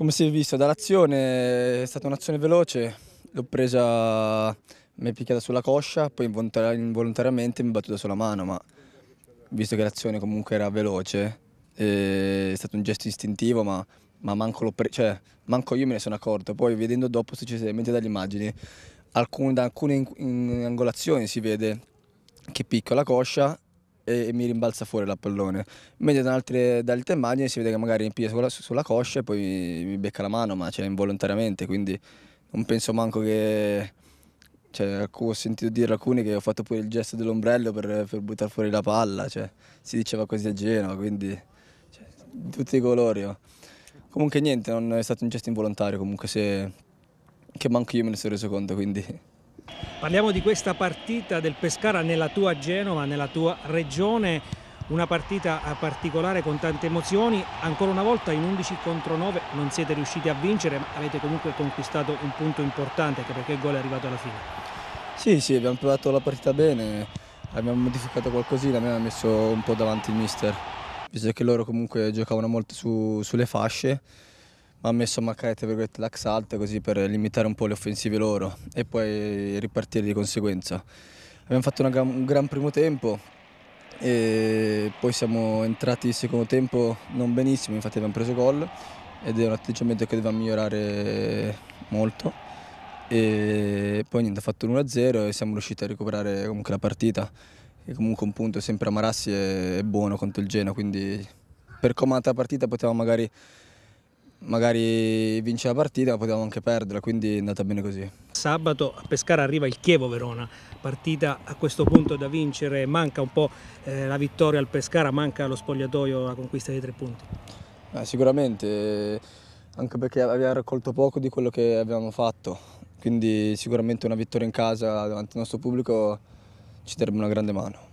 Come si è visto dall'azione è stata un'azione veloce, l'ho presa, mi è picchiata sulla coscia, poi involontariamente mi è battuta sulla mano, ma visto che l'azione comunque era veloce, è stato un gesto istintivo, ma, ma manco, cioè, manco, io me ne sono accorto. Poi vedendo dopo successivamente dalle immagini, alcune, da alcune in, in angolazioni si vede che picchio la coscia e, e mi rimbalza fuori l'appellone. Mentre da altre, da altre immagini si vede che magari mi piglia sulla, sulla, coscia e poi mi, mi becca la mano, ma cioè, involontariamente, quindi non penso manco che... Cioè, ho sentito dire alcuni che ho fatto pure il gesto dell'ombrello per, per buttare fuori la palla, cioè, si diceva così a Genova, quindi cioè, tutti i colori. Oh. Comunque niente, non è stato un gesto involontario, comunque se, che manco io me ne sono reso conto, quindi Parliamo di questa partita del Pescara nella tua Genova, nella tua regione, una partita eh, particolare con tante emozioni, ancora una volta in 11 contro 9 non siete riusciti a vincere, ma avete comunque conquistato un punto importante anche perché il gol è arrivato alla fine. Sì, sì, abbiamo provato la partita bene, abbiamo modificato qualcosina, abbiamo messo un po' davanti il mister, visto che loro comunque giocavano molto su, sulle fasce ha messo a mancare l'axalt così per limitare un po' le offensive loro e poi ripartire di conseguenza. Abbiamo fatto gran, un gran primo tempo e poi siamo entrati in secondo tempo non benissimo, infatti abbiamo preso gol ed è un atteggiamento che doveva migliorare molto e poi niente, ha fatto 1 0 e siamo riusciti a recuperare comunque la partita e comunque un punto sempre a Marassi è, buono contro il Geno, quindi per come la partita potevamo magari magari vince la partita, ma potevamo anche perderla, quindi è andata bene così. Sabato a Pescara arriva il Chievo-Verona, partita a questo punto da vincere, manca un po' eh, la vittoria al Pescara, manca lo spogliatoio la conquista dei tre punti. Eh, sicuramente, anche perché abbiamo raccolto poco di quello che abbiamo fatto, quindi sicuramente una vittoria in casa davanti al nostro pubblico ci darebbe una grande mano.